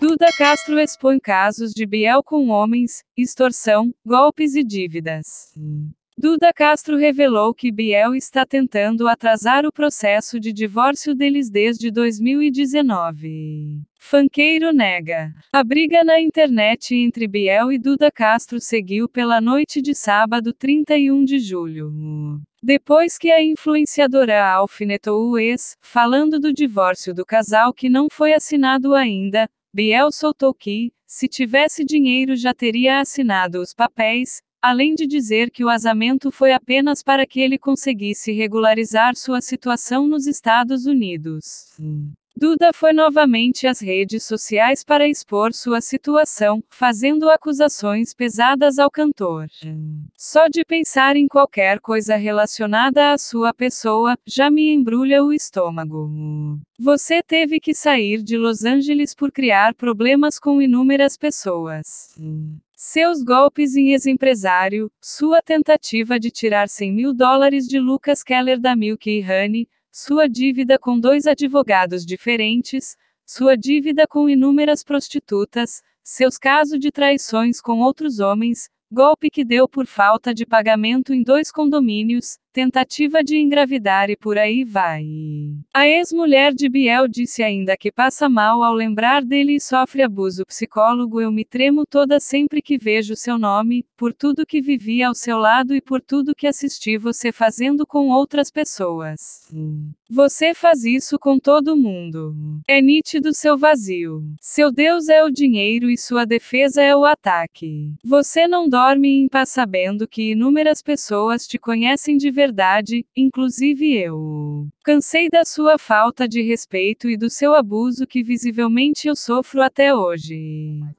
Duda Castro expõe casos de Biel com homens, extorsão, golpes e dívidas. Duda Castro revelou que Biel está tentando atrasar o processo de divórcio deles desde 2019. Fanqueiro nega. A briga na internet entre Biel e Duda Castro seguiu pela noite de sábado 31 de julho. Depois que a influenciadora alfinetou o ex, falando do divórcio do casal que não foi assinado ainda, Biel soltou que, se tivesse dinheiro já teria assinado os papéis, além de dizer que o casamento foi apenas para que ele conseguisse regularizar sua situação nos Estados Unidos. Duda foi novamente às redes sociais para expor sua situação, fazendo acusações pesadas ao cantor. Só de pensar em qualquer coisa relacionada à sua pessoa, já me embrulha o estômago. Você teve que sair de Los Angeles por criar problemas com inúmeras pessoas. Seus golpes em ex-empresário, sua tentativa de tirar 100 mil dólares de Lucas Keller da Milky Honey, sua dívida com dois advogados diferentes, sua dívida com inúmeras prostitutas, seus casos de traições com outros homens, golpe que deu por falta de pagamento em dois condomínios, tentativa de engravidar e por aí vai. A ex-mulher de Biel disse ainda que passa mal ao lembrar dele e sofre abuso psicólogo. Eu me tremo toda sempre que vejo seu nome, por tudo que vivi ao seu lado e por tudo que assisti você fazendo com outras pessoas. Você faz isso com todo mundo. É nítido seu vazio. Seu Deus é o dinheiro e sua defesa é o ataque. Você não dorme em paz sabendo que inúmeras pessoas te conhecem de verdade, inclusive eu. Cansei da sua falta de respeito e do seu abuso que visivelmente eu sofro até hoje.